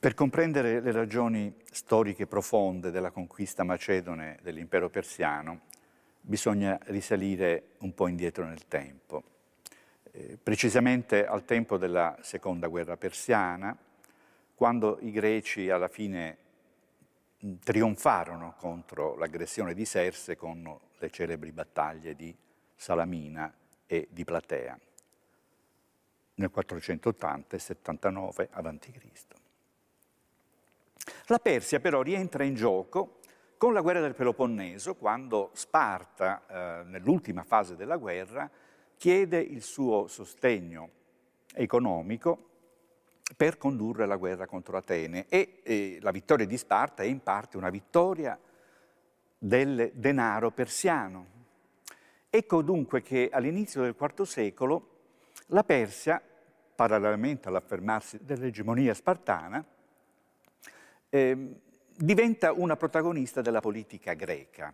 Per comprendere le ragioni storiche profonde della conquista macedone dell'impero persiano, bisogna risalire un po' indietro nel tempo, eh, precisamente al tempo della seconda guerra persiana, quando i greci alla fine mm, trionfarono contro l'aggressione di Serse con le celebri battaglie di Salamina e di Platea nel 480 e 79 a.C. La Persia però rientra in gioco con la guerra del Peloponneso, quando Sparta, eh, nell'ultima fase della guerra, chiede il suo sostegno economico per condurre la guerra contro Atene e, e la vittoria di Sparta è in parte una vittoria del denaro persiano. Ecco dunque che all'inizio del IV secolo la Persia, parallelamente all'affermarsi dell'egemonia spartana, Ehm, diventa una protagonista della politica greca.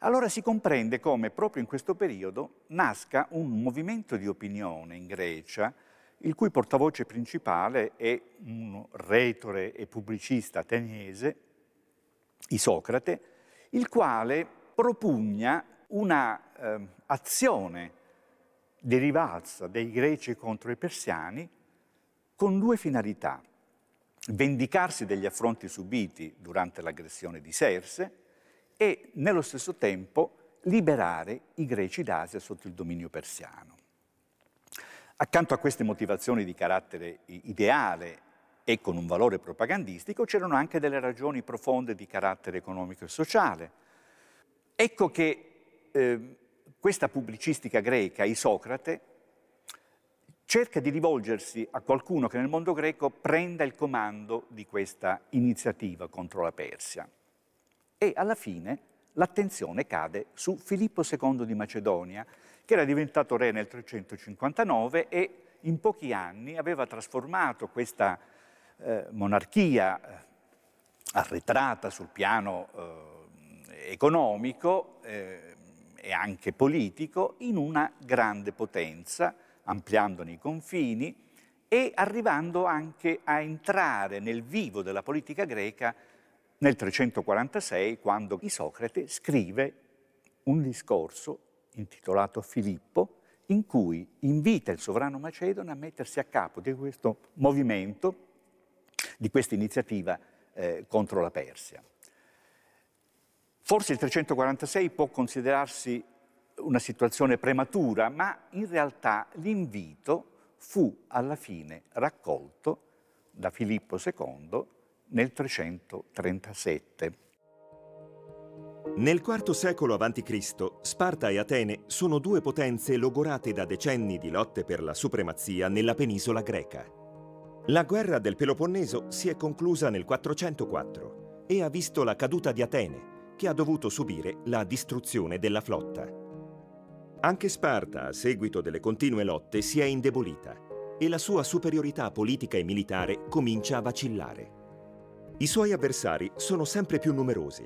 Allora si comprende come proprio in questo periodo nasca un movimento di opinione in Grecia, il cui portavoce principale è un retore e pubblicista ateniese, Isocrate, il quale propugna un'azione ehm, eh, di rivalsa dei greci contro i persiani con due finalità vendicarsi degli affronti subiti durante l'aggressione di Serse e nello stesso tempo liberare i greci d'Asia sotto il dominio persiano. Accanto a queste motivazioni di carattere ideale e con un valore propagandistico c'erano anche delle ragioni profonde di carattere economico e sociale. Ecco che eh, questa pubblicistica greca, Isocrate, cerca di rivolgersi a qualcuno che nel mondo greco prenda il comando di questa iniziativa contro la Persia. E alla fine l'attenzione cade su Filippo II di Macedonia, che era diventato re nel 359 e in pochi anni aveva trasformato questa eh, monarchia eh, arretrata sul piano eh, economico eh, e anche politico in una grande potenza ampliandone i confini e arrivando anche a entrare nel vivo della politica greca nel 346 quando Isocrate scrive un discorso intitolato Filippo in cui invita il sovrano macedone a mettersi a capo di questo movimento, di questa iniziativa eh, contro la Persia. Forse il 346 può considerarsi una situazione prematura, ma in realtà l'invito fu alla fine raccolto da Filippo II nel 337. Nel IV secolo a.C. Sparta e Atene sono due potenze logorate da decenni di lotte per la supremazia nella penisola greca. La guerra del Peloponneso si è conclusa nel 404 e ha visto la caduta di Atene, che ha dovuto subire la distruzione della flotta. Anche Sparta, a seguito delle continue lotte, si è indebolita e la sua superiorità politica e militare comincia a vacillare. I suoi avversari sono sempre più numerosi.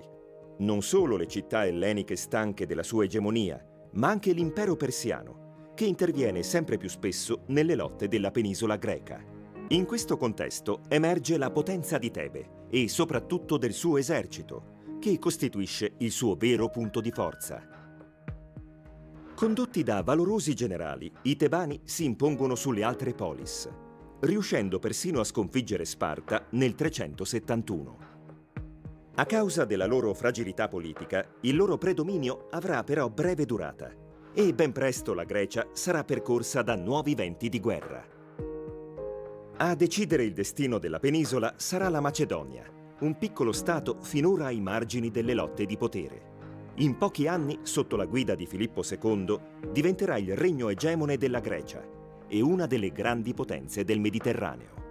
Non solo le città elleniche stanche della sua egemonia, ma anche l'impero persiano, che interviene sempre più spesso nelle lotte della penisola greca. In questo contesto emerge la potenza di Tebe e soprattutto del suo esercito, che costituisce il suo vero punto di forza. Condotti da valorosi generali, i tebani si impongono sulle altre polis, riuscendo persino a sconfiggere Sparta nel 371. A causa della loro fragilità politica, il loro predominio avrà però breve durata e ben presto la Grecia sarà percorsa da nuovi venti di guerra. A decidere il destino della penisola sarà la Macedonia, un piccolo stato finora ai margini delle lotte di potere in pochi anni, sotto la guida di Filippo II, diventerà il regno egemone della Grecia e una delle grandi potenze del Mediterraneo.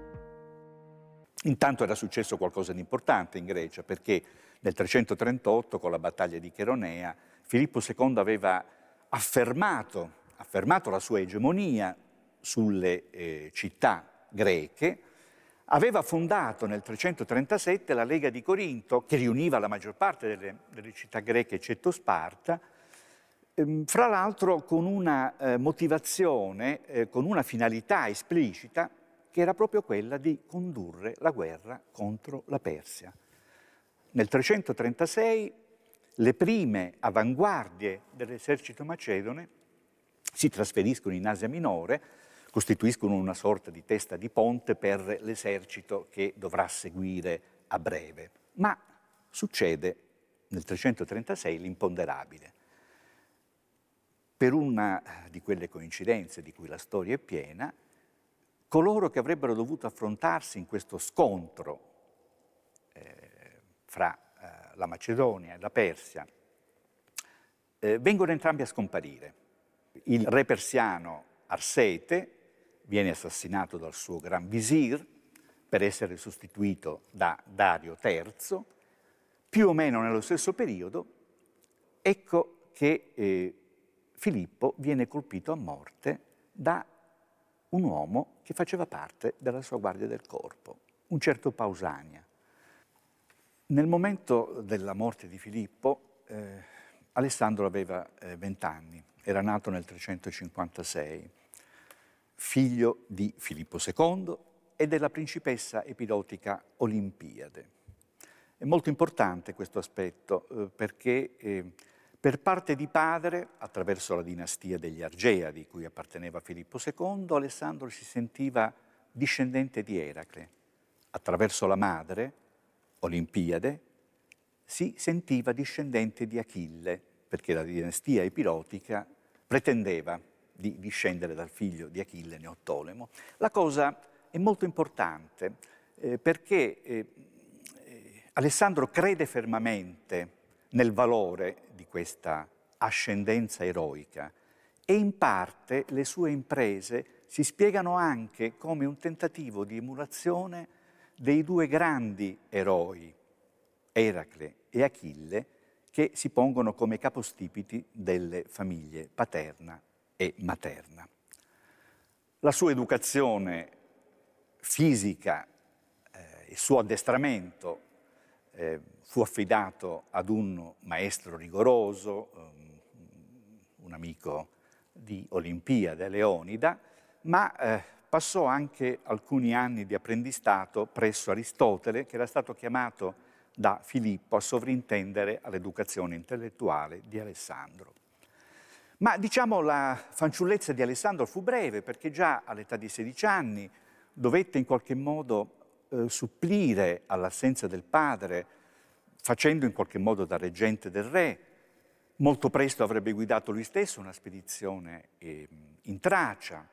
Intanto era successo qualcosa di importante in Grecia, perché nel 338, con la battaglia di Cheronea, Filippo II aveva affermato, affermato la sua egemonia sulle eh, città greche, aveva fondato nel 337 la Lega di Corinto, che riuniva la maggior parte delle, delle città greche eccetto Sparta, ehm, fra l'altro con una eh, motivazione, eh, con una finalità esplicita, che era proprio quella di condurre la guerra contro la Persia. Nel 336 le prime avanguardie dell'esercito macedone si trasferiscono in Asia Minore, costituiscono una sorta di testa di ponte per l'esercito che dovrà seguire a breve. Ma succede nel 336 l'imponderabile. Per una di quelle coincidenze di cui la storia è piena, coloro che avrebbero dovuto affrontarsi in questo scontro eh, fra eh, la Macedonia e la Persia eh, vengono entrambi a scomparire. Il re persiano Arsete viene assassinato dal suo gran visir per essere sostituito da Dario III, più o meno nello stesso periodo, ecco che eh, Filippo viene colpito a morte da un uomo che faceva parte della sua guardia del corpo, un certo Pausania. Nel momento della morte di Filippo, eh, Alessandro aveva eh, 20 anni, era nato nel 356 figlio di Filippo II e della principessa epidotica Olimpiade. È molto importante questo aspetto eh, perché eh, per parte di padre, attraverso la dinastia degli Argea di cui apparteneva Filippo II, Alessandro si sentiva discendente di Eracle. Attraverso la madre, Olimpiade, si sentiva discendente di Achille, perché la dinastia epirotica pretendeva di discendere dal figlio di Achille, Neottolemo. La cosa è molto importante eh, perché eh, eh, Alessandro crede fermamente nel valore di questa ascendenza eroica e in parte le sue imprese si spiegano anche come un tentativo di emulazione dei due grandi eroi, Eracle e Achille, che si pongono come capostipiti delle famiglie paterna e materna. La sua educazione fisica, eh, il suo addestramento eh, fu affidato ad un maestro rigoroso, um, un amico di Olimpiade, Leonida, ma eh, passò anche alcuni anni di apprendistato presso Aristotele, che era stato chiamato da Filippo a sovrintendere all'educazione intellettuale di Alessandro. Ma diciamo la fanciullezza di Alessandro fu breve perché già all'età di 16 anni dovette in qualche modo eh, supplire all'assenza del padre facendo in qualche modo da reggente del re. Molto presto avrebbe guidato lui stesso una spedizione eh, in Tracia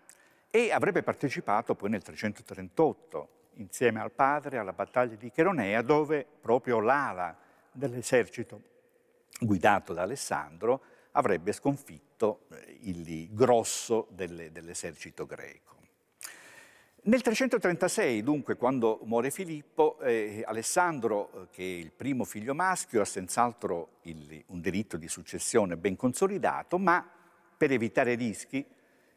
e avrebbe partecipato poi nel 338 insieme al padre alla battaglia di Cheronea dove proprio l'ala dell'esercito guidato da Alessandro avrebbe sconfitto eh, il grosso dell'esercito greco. Nel 336, dunque, quando muore Filippo, eh, Alessandro, eh, che è il primo figlio maschio, ha senz'altro un diritto di successione ben consolidato, ma per evitare rischi,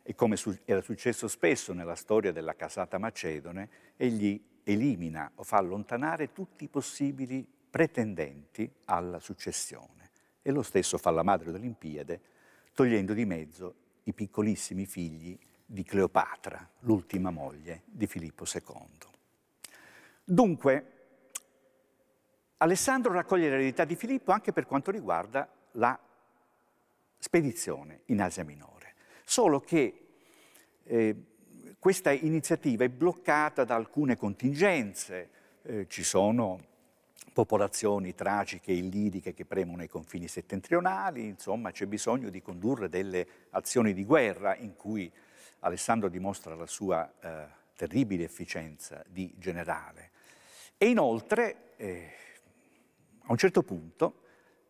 e come su era successo spesso nella storia della casata macedone, egli elimina o fa allontanare tutti i possibili pretendenti alla successione. E lo stesso fa la madre dell'Olimpiade, togliendo di mezzo i piccolissimi figli di Cleopatra, l'ultima moglie di Filippo II. Dunque, Alessandro raccoglie l'eredità di Filippo anche per quanto riguarda la spedizione in Asia Minore, solo che eh, questa iniziativa è bloccata da alcune contingenze, eh, ci sono popolazioni tragiche e illidiche che premono i confini settentrionali, insomma c'è bisogno di condurre delle azioni di guerra in cui Alessandro dimostra la sua eh, terribile efficienza di generale. E inoltre, eh, a un certo punto,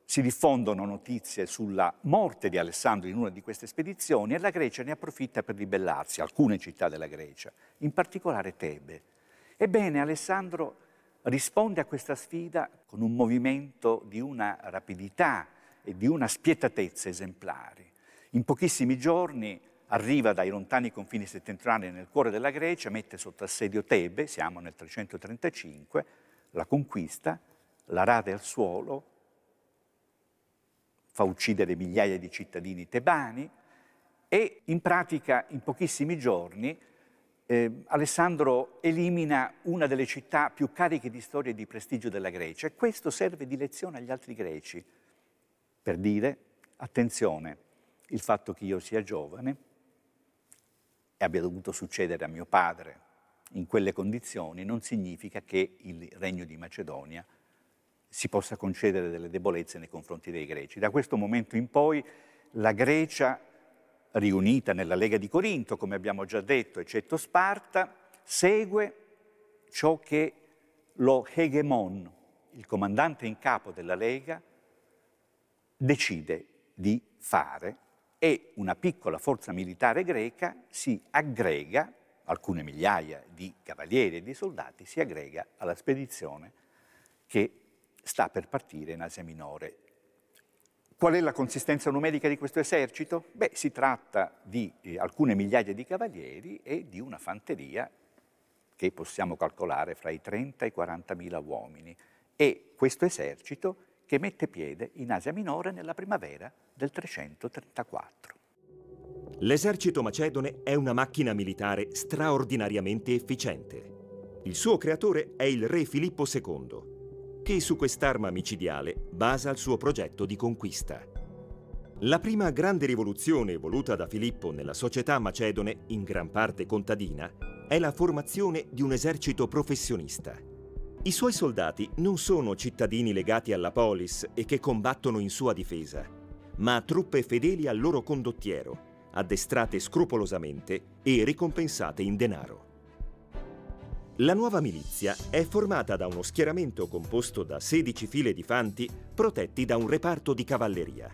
si diffondono notizie sulla morte di Alessandro in una di queste spedizioni e la Grecia ne approfitta per ribellarsi, alcune città della Grecia, in particolare Tebe. Ebbene, Alessandro risponde a questa sfida con un movimento di una rapidità e di una spietatezza esemplari. In pochissimi giorni arriva dai lontani confini settentrionali nel cuore della Grecia, mette sotto assedio Tebe, siamo nel 335, la conquista, la rade al suolo, fa uccidere migliaia di cittadini tebani e in pratica in pochissimi giorni eh, Alessandro elimina una delle città più cariche di storia e di prestigio della Grecia e questo serve di lezione agli altri greci per dire attenzione, il fatto che io sia giovane e abbia dovuto succedere a mio padre in quelle condizioni non significa che il regno di Macedonia si possa concedere delle debolezze nei confronti dei greci. Da questo momento in poi la Grecia riunita nella Lega di Corinto, come abbiamo già detto, eccetto Sparta, segue ciò che lo hegemon, il comandante in capo della Lega, decide di fare e una piccola forza militare greca si aggrega, alcune migliaia di cavalieri e di soldati, si aggrega alla spedizione che sta per partire in Asia Minore Qual è la consistenza numerica di questo esercito? Beh, si tratta di eh, alcune migliaia di cavalieri e di una fanteria che possiamo calcolare fra i 30 e i 40 mila uomini. E questo esercito che mette piede in Asia Minore nella primavera del 334. L'esercito macedone è una macchina militare straordinariamente efficiente. Il suo creatore è il re Filippo II, che su quest'arma micidiale basa il suo progetto di conquista. La prima grande rivoluzione voluta da Filippo nella società macedone, in gran parte contadina, è la formazione di un esercito professionista. I suoi soldati non sono cittadini legati alla polis e che combattono in sua difesa, ma truppe fedeli al loro condottiero, addestrate scrupolosamente e ricompensate in denaro. La nuova milizia è formata da uno schieramento composto da 16 file di fanti protetti da un reparto di cavalleria.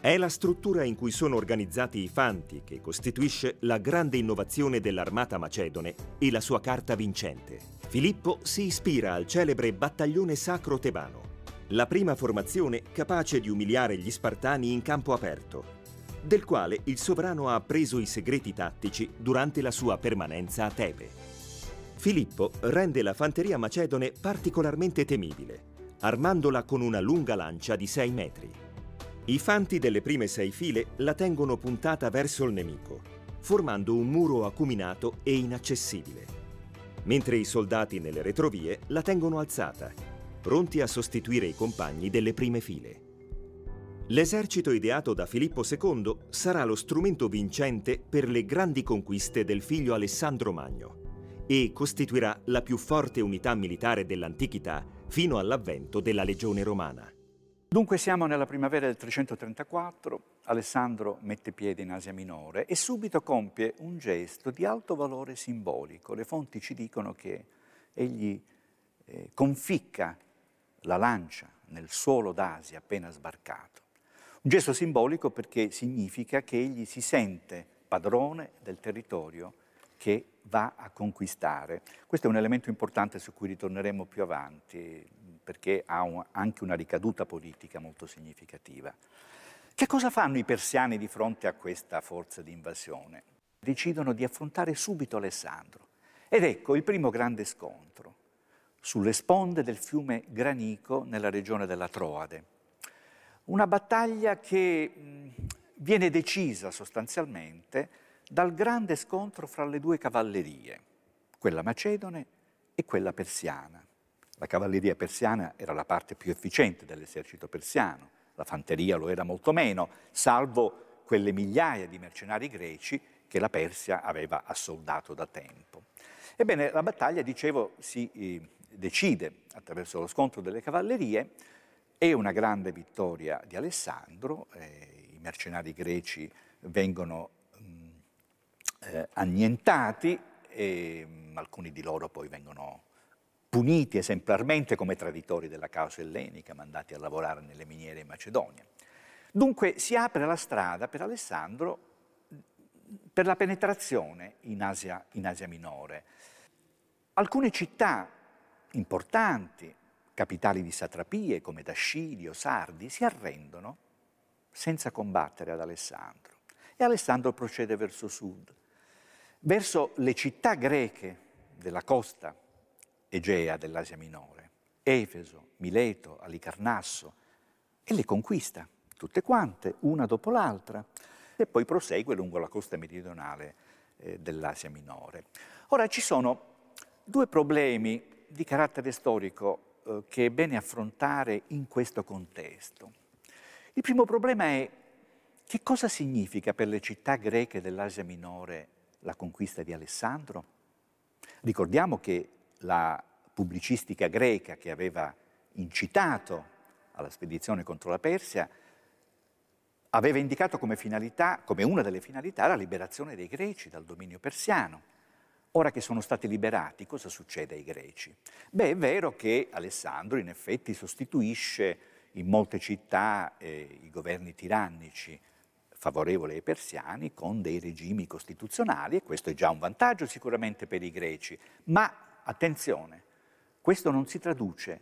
È la struttura in cui sono organizzati i fanti che costituisce la grande innovazione dell'armata macedone e la sua carta vincente. Filippo si ispira al celebre battaglione sacro tebano, la prima formazione capace di umiliare gli spartani in campo aperto, del quale il sovrano ha appreso i segreti tattici durante la sua permanenza a Tebe. Filippo rende la fanteria macedone particolarmente temibile, armandola con una lunga lancia di 6 metri. I fanti delle prime sei file la tengono puntata verso il nemico, formando un muro acuminato e inaccessibile, mentre i soldati nelle retrovie la tengono alzata, pronti a sostituire i compagni delle prime file. L'esercito ideato da Filippo II sarà lo strumento vincente per le grandi conquiste del figlio Alessandro Magno, e costituirà la più forte unità militare dell'antichità fino all'avvento della legione romana. Dunque siamo nella primavera del 334, Alessandro mette piede in Asia Minore e subito compie un gesto di alto valore simbolico. Le fonti ci dicono che egli eh, conficca la lancia nel suolo d'Asia appena sbarcato. Un gesto simbolico perché significa che egli si sente padrone del territorio che va a conquistare. Questo è un elemento importante su cui ritorneremo più avanti, perché ha un, anche una ricaduta politica molto significativa. Che cosa fanno i persiani di fronte a questa forza di invasione? Decidono di affrontare subito Alessandro. Ed ecco il primo grande scontro sulle sponde del fiume Granico nella regione della Troade. Una battaglia che viene decisa sostanzialmente dal grande scontro fra le due cavallerie, quella macedone e quella persiana. La cavalleria persiana era la parte più efficiente dell'esercito persiano, la fanteria lo era molto meno, salvo quelle migliaia di mercenari greci che la Persia aveva assoldato da tempo. Ebbene, la battaglia, dicevo, si eh, decide attraverso lo scontro delle cavallerie, è una grande vittoria di Alessandro, eh, i mercenari greci vengono eh, annientati e mm, alcuni di loro poi vengono puniti esemplarmente come traditori della causa ellenica, mandati a lavorare nelle miniere in Macedonia. Dunque si apre la strada per Alessandro mm, per la penetrazione in Asia, in Asia Minore. Alcune città importanti, capitali di satrapie come Dascili o Sardi, si arrendono senza combattere ad Alessandro. E Alessandro procede verso sud, verso le città greche della costa egea dell'Asia Minore, Efeso, Mileto, Alicarnasso, e le conquista, tutte quante, una dopo l'altra, e poi prosegue lungo la costa meridionale eh, dell'Asia Minore. Ora ci sono due problemi di carattere storico eh, che è bene affrontare in questo contesto. Il primo problema è che cosa significa per le città greche dell'Asia Minore la conquista di Alessandro. Ricordiamo che la pubblicistica greca che aveva incitato alla spedizione contro la Persia aveva indicato come, finalità, come una delle finalità la liberazione dei greci dal dominio persiano. Ora che sono stati liberati, cosa succede ai greci? Beh, è vero che Alessandro in effetti sostituisce in molte città eh, i governi tirannici favorevole ai persiani con dei regimi costituzionali e questo è già un vantaggio sicuramente per i greci, ma attenzione, questo non si traduce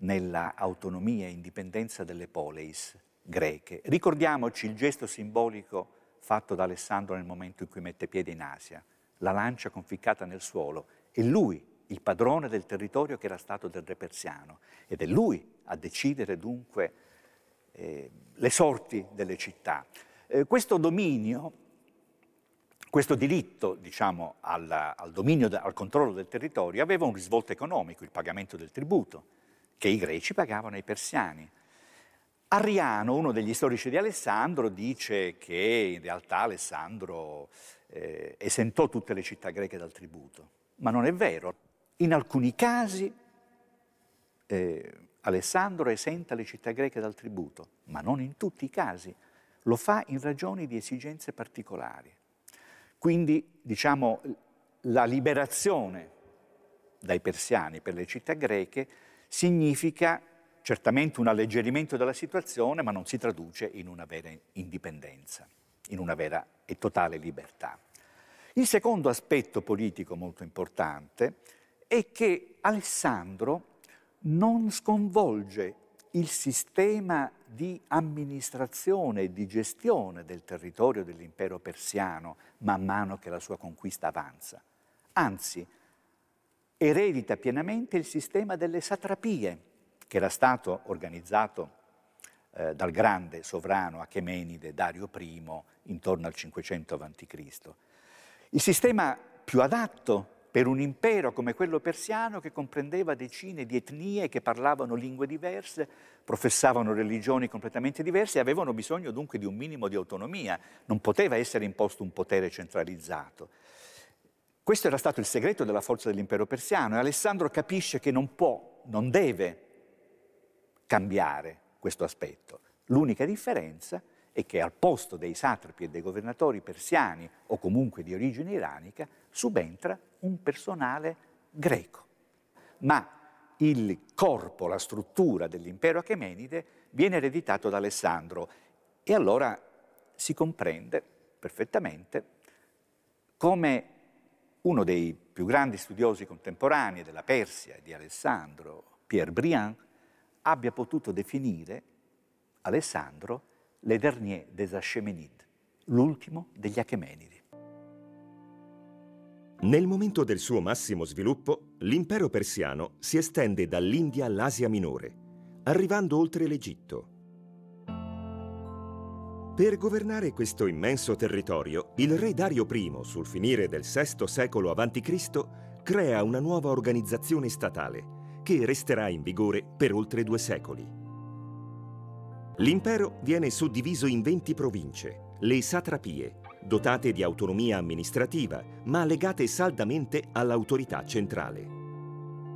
nella autonomia e indipendenza delle poleis greche. Ricordiamoci il gesto simbolico fatto da Alessandro nel momento in cui mette piede in Asia, la lancia conficcata nel suolo, è lui il padrone del territorio che era stato del re persiano ed è lui a decidere dunque eh, le sorti delle città. Eh, questo dominio, questo diritto diciamo, al, al, dominio, al controllo del territorio, aveva un risvolto economico, il pagamento del tributo, che i greci pagavano ai persiani. Arriano, uno degli storici di Alessandro, dice che in realtà Alessandro eh, esentò tutte le città greche dal tributo, ma non è vero. In alcuni casi eh, Alessandro esenta le città greche dal tributo, ma non in tutti i casi. Lo fa in ragione di esigenze particolari. Quindi, diciamo, la liberazione dai persiani per le città greche significa certamente un alleggerimento della situazione, ma non si traduce in una vera indipendenza, in una vera e totale libertà. Il secondo aspetto politico molto importante è che Alessandro non sconvolge il sistema di amministrazione e di gestione del territorio dell'impero persiano man mano che la sua conquista avanza. Anzi, eredita pienamente il sistema delle satrapie, che era stato organizzato eh, dal grande sovrano Achemenide Dario I intorno al 500 a.C. Il sistema più adatto per un impero come quello persiano che comprendeva decine di etnie che parlavano lingue diverse, professavano religioni completamente diverse e avevano bisogno dunque di un minimo di autonomia, non poteva essere imposto un potere centralizzato. Questo era stato il segreto della forza dell'impero persiano e Alessandro capisce che non può, non deve cambiare questo aspetto. L'unica differenza è che al posto dei satrapi e dei governatori persiani o comunque di origine iranica subentra un personale greco. Ma il corpo, la struttura dell'impero achemenide viene ereditato da Alessandro e allora si comprende perfettamente come uno dei più grandi studiosi contemporanei della Persia e di Alessandro, Pierre Briand, abbia potuto definire Alessandro le dernier des Achemenides, l'ultimo degli Achemenidi. Nel momento del suo massimo sviluppo, l'impero persiano si estende dall'India all'Asia minore, arrivando oltre l'Egitto. Per governare questo immenso territorio, il re Dario I, sul finire del VI secolo a.C., crea una nuova organizzazione statale, che resterà in vigore per oltre due secoli. L'impero viene suddiviso in 20 province, le satrapie, dotate di autonomia amministrativa, ma legate saldamente all'autorità centrale.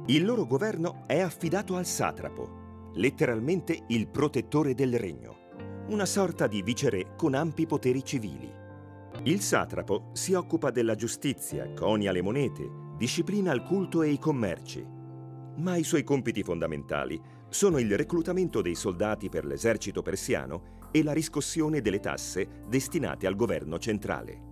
Il loro governo è affidato al satrapo, letteralmente il protettore del regno, una sorta di viceré con ampi poteri civili. Il satrapo si occupa della giustizia, conia le monete, disciplina il culto e i commerci, ma i suoi compiti fondamentali sono il reclutamento dei soldati per l'esercito persiano e la riscossione delle tasse destinate al governo centrale.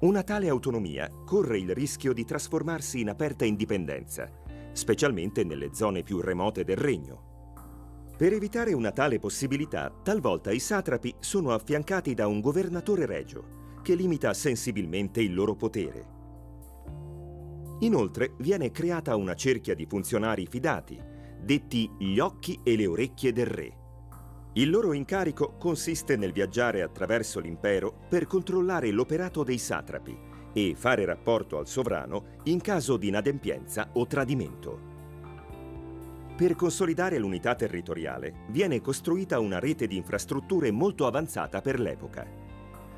Una tale autonomia corre il rischio di trasformarsi in aperta indipendenza, specialmente nelle zone più remote del regno. Per evitare una tale possibilità, talvolta i satrapi sono affiancati da un governatore regio, che limita sensibilmente il loro potere. Inoltre viene creata una cerchia di funzionari fidati, detti gli occhi e le orecchie del re, il loro incarico consiste nel viaggiare attraverso l'impero per controllare l'operato dei satrapi e fare rapporto al sovrano in caso di inadempienza o tradimento. Per consolidare l'unità territoriale viene costruita una rete di infrastrutture molto avanzata per l'epoca.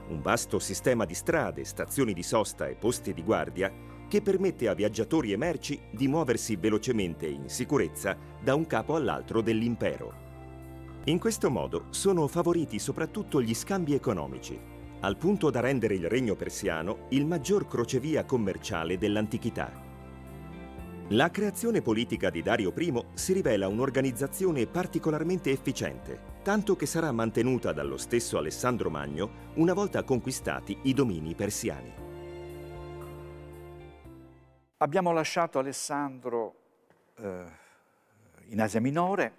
Un vasto sistema di strade, stazioni di sosta e posti di guardia che permette a viaggiatori e merci di muoversi velocemente e in sicurezza da un capo all'altro dell'impero. In questo modo sono favoriti soprattutto gli scambi economici, al punto da rendere il Regno Persiano il maggior crocevia commerciale dell'antichità. La creazione politica di Dario I si rivela un'organizzazione particolarmente efficiente, tanto che sarà mantenuta dallo stesso Alessandro Magno una volta conquistati i domini persiani. Abbiamo lasciato Alessandro eh, in Asia Minore,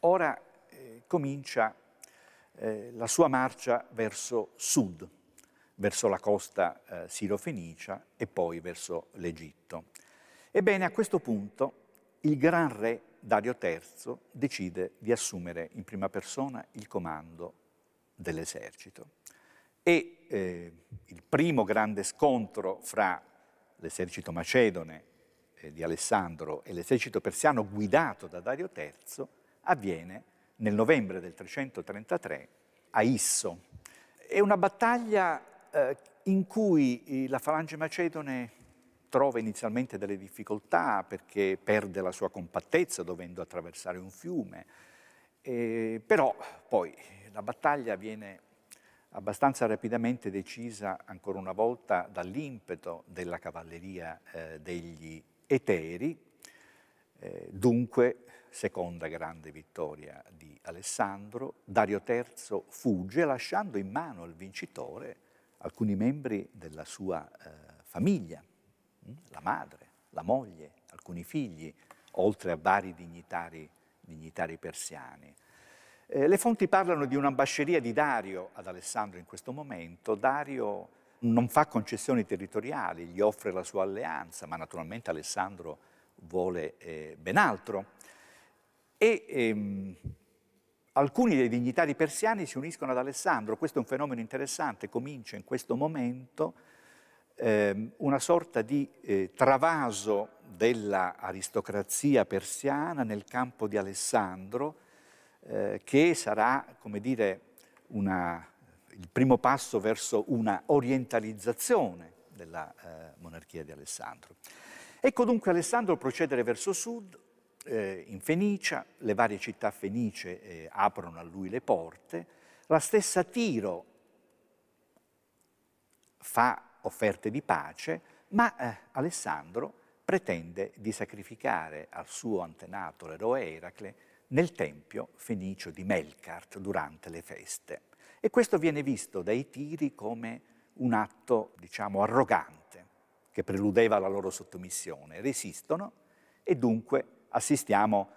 ora comincia eh, la sua marcia verso sud, verso la costa eh, sirofenicia e poi verso l'Egitto. Ebbene, a questo punto il gran re Dario III decide di assumere in prima persona il comando dell'esercito e eh, il primo grande scontro fra l'esercito macedone eh, di Alessandro e l'esercito persiano guidato da Dario III avviene nel novembre del 333 a Isso. È una battaglia eh, in cui eh, la falange macedone trova inizialmente delle difficoltà perché perde la sua compattezza dovendo attraversare un fiume, eh, però poi la battaglia viene abbastanza rapidamente decisa ancora una volta dall'impeto della cavalleria eh, degli Eteri, eh, dunque seconda grande vittoria di Alessandro, Dario III fugge lasciando in mano al vincitore alcuni membri della sua eh, famiglia, mm, la madre, la moglie, alcuni figli, oltre a vari dignitari, dignitari persiani. Eh, le fonti parlano di un'ambasceria di Dario ad Alessandro in questo momento. Dario non fa concessioni territoriali, gli offre la sua alleanza, ma naturalmente Alessandro vuole eh, ben altro. E ehm, alcuni dei dignitari persiani si uniscono ad Alessandro, questo è un fenomeno interessante, comincia in questo momento ehm, una sorta di eh, travaso dell'aristocrazia persiana nel campo di Alessandro, eh, che sarà, come dire, una, il primo passo verso una orientalizzazione della eh, monarchia di Alessandro. Ecco dunque Alessandro procedere verso sud, eh, in Fenicia, le varie città fenice eh, aprono a lui le porte, la stessa Tiro fa offerte di pace, ma eh, Alessandro pretende di sacrificare al suo antenato, l'eroe Eracle, nel tempio fenicio di Melkart durante le feste. E questo viene visto dai tiri come un atto, diciamo, arrogante, che preludeva la loro sottomissione. Resistono e dunque assistiamo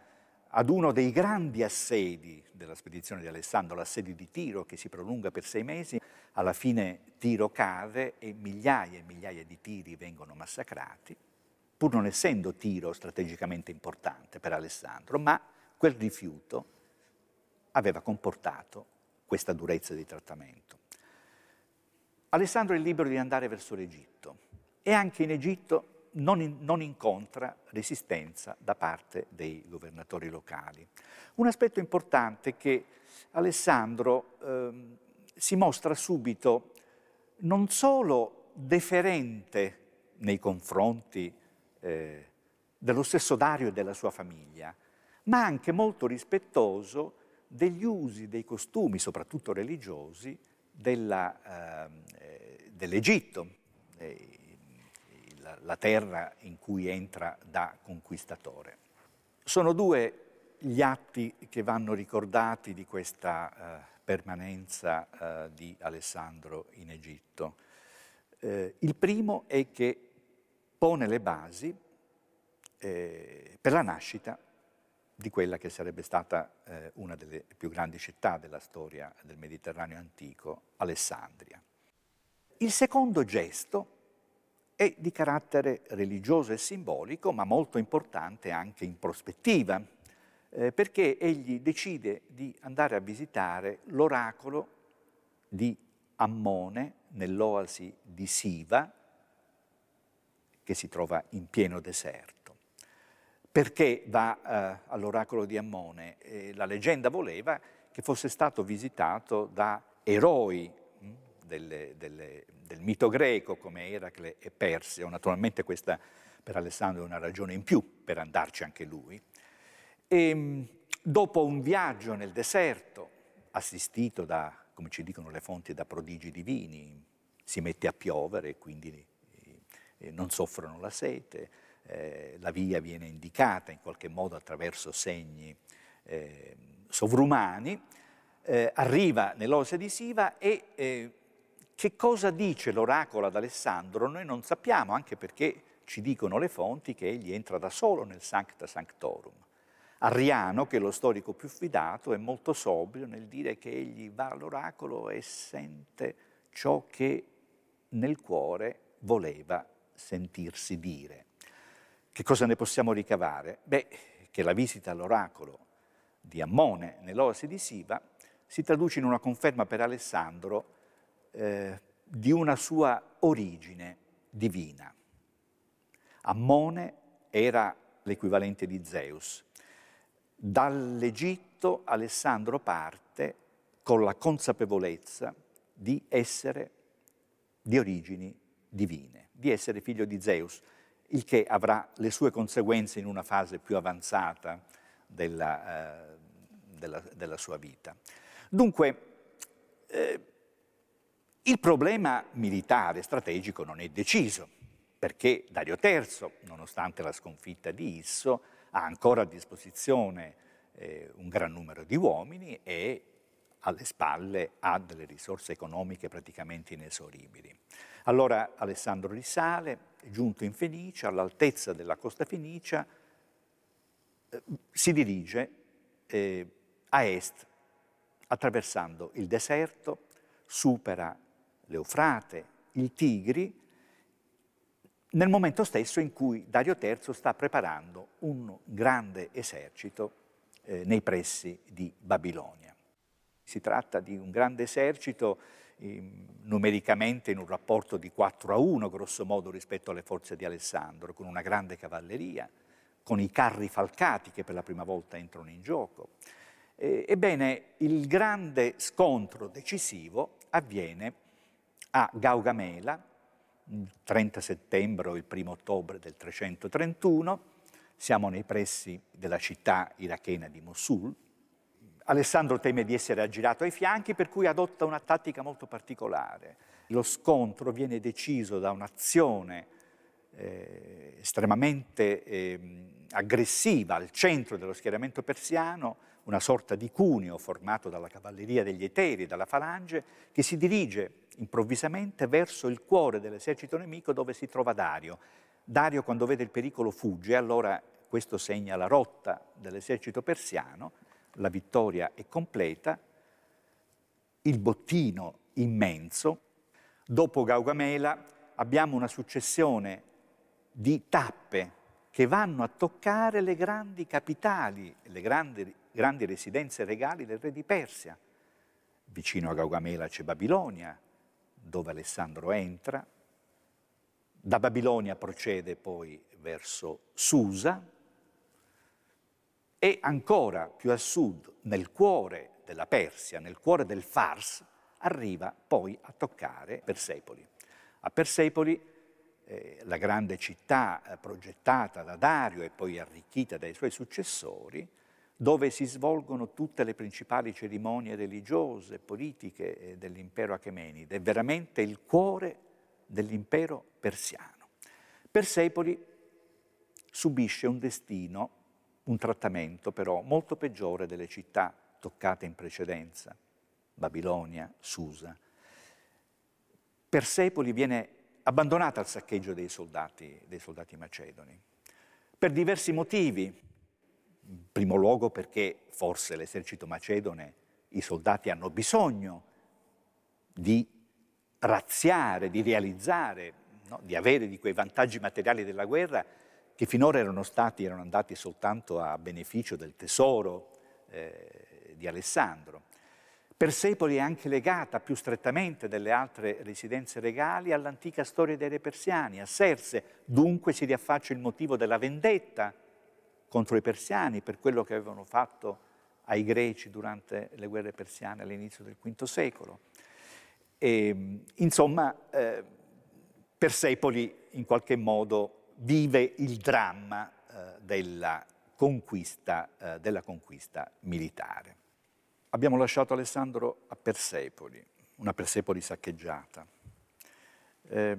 ad uno dei grandi assedi della spedizione di Alessandro, l'assedio di Tiro che si prolunga per sei mesi, alla fine Tiro cade e migliaia e migliaia di tiri vengono massacrati, pur non essendo Tiro strategicamente importante per Alessandro, ma quel rifiuto aveva comportato questa durezza di trattamento. Alessandro è libero di andare verso l'Egitto e anche in Egitto non, in, non, incontra resistenza da parte dei governatori locali. Un aspetto importante è che Alessandro eh, si mostra subito non solo deferente nei confronti eh, dello stesso Dario e della sua famiglia, ma anche molto rispettoso degli usi, dei costumi, soprattutto religiosi, ehm, eh, dell'Egitto. Eh, la, la terra in cui entra da conquistatore. Sono due gli atti che vanno ricordati di questa eh, permanenza eh, di Alessandro in Egitto. Eh, il primo è che pone le basi eh, per la nascita di quella che sarebbe stata eh, una delle più grandi città della storia del Mediterraneo antico, Alessandria. Il secondo gesto è di carattere religioso e simbolico, ma molto importante anche in prospettiva, eh, perché egli decide di andare a visitare l'oracolo di Ammone nell'oasi di Siva, che si trova in pieno deserto. Perché va eh, all'oracolo di Ammone? Eh, la leggenda voleva che fosse stato visitato da eroi mh, mm, delle, delle del mito greco come Eracle e Perseo, naturalmente questa per Alessandro è una ragione in più per andarci anche lui, e ehm, dopo un viaggio nel deserto, assistito da, come ci dicono le fonti, da prodigi divini, si mette a piovere e quindi eh, non soffrono la sete, eh, la via viene indicata in qualche modo attraverso segni eh, sovrumani, eh, arriva nell'Ose di Siva e eh, che cosa dice l'oracolo ad Alessandro noi non sappiamo, anche perché ci dicono le fonti che egli entra da solo nel Sancta Sanctorum. Arriano, che è lo storico più fidato, è molto sobrio nel dire che egli va all'oracolo e sente ciò che nel cuore voleva sentirsi dire. Che cosa ne possiamo ricavare? Beh, che la visita all'oracolo di Ammone nell'Oasi di Siva si traduce in una conferma per Alessandro eh, di una sua origine divina. Ammone era l'equivalente di Zeus. Dall'Egitto Alessandro parte con la consapevolezza di essere di origini divine, di essere figlio di Zeus, il che avrà le sue conseguenze in una fase più avanzata della, eh, della, della sua vita. Dunque, eh, il problema militare strategico non è deciso, perché Dario III, nonostante la sconfitta di Isso, ha ancora a disposizione eh, un gran numero di uomini e alle spalle ha delle risorse economiche praticamente inesauribili. Allora Alessandro risale, giunto in Fenicia, all'altezza della costa fenicia, eh, si dirige eh, a est, attraversando il deserto, supera l'Eufrate, il Tigri, nel momento stesso in cui Dario III sta preparando un grande esercito eh, nei pressi di Babilonia. Si tratta di un grande esercito numericamente in un rapporto di 4 a 1, grosso modo, rispetto alle forze di Alessandro, con una grande cavalleria, con i carri falcati che per la prima volta entrano in gioco. Eh, ebbene, il grande scontro decisivo avviene a Gaugamela, il 30 settembre o il 1 ottobre del 331, siamo nei pressi della città irachena di Mosul. Alessandro teme di essere aggirato ai fianchi, per cui adotta una tattica molto particolare. Lo scontro viene deciso da un'azione eh, estremamente eh, aggressiva al centro dello schieramento persiano, una sorta di cuneo formato dalla cavalleria degli Eteri e dalla Falange, che si dirige improvvisamente verso il cuore dell'esercito nemico dove si trova Dario. Dario quando vede il pericolo fugge, allora questo segna la rotta dell'esercito persiano, la vittoria è completa, il bottino immenso. Dopo Gaugamela abbiamo una successione di tappe che vanno a toccare le grandi capitali, le grandi, grandi residenze regali del re di Persia. Vicino a Gaugamela c'è Babilonia, dove Alessandro entra, da Babilonia procede poi verso Susa e ancora più a sud, nel cuore della Persia, nel cuore del Fars, arriva poi a toccare Persepoli. A Persepoli, eh, la grande città eh, progettata da Dario e poi arricchita dai suoi successori, dove si svolgono tutte le principali cerimonie religiose, politiche eh, dell'impero achemenide, è veramente il cuore dell'impero persiano. Persepoli subisce un destino, un trattamento però molto peggiore delle città toccate in precedenza, Babilonia, Susa. Persepoli viene abbandonata al saccheggio dei soldati, dei soldati macedoni per diversi motivi, in primo luogo perché forse l'esercito macedone, i soldati hanno bisogno di razziare, di realizzare, no? di avere di quei vantaggi materiali della guerra che finora erano, stati, erano andati soltanto a beneficio del tesoro eh, di Alessandro. Persepoli è anche legata più strettamente delle altre residenze regali all'antica storia dei re persiani, a Serse, dunque si riaffaccia il motivo della vendetta contro i persiani per quello che avevano fatto ai greci durante le guerre persiane all'inizio del V secolo. E, ehm, insomma, eh, Persepoli in qualche modo vive il dramma eh, della, conquista, eh, della conquista militare. Abbiamo lasciato Alessandro a Persepoli, una Persepoli saccheggiata. Eh,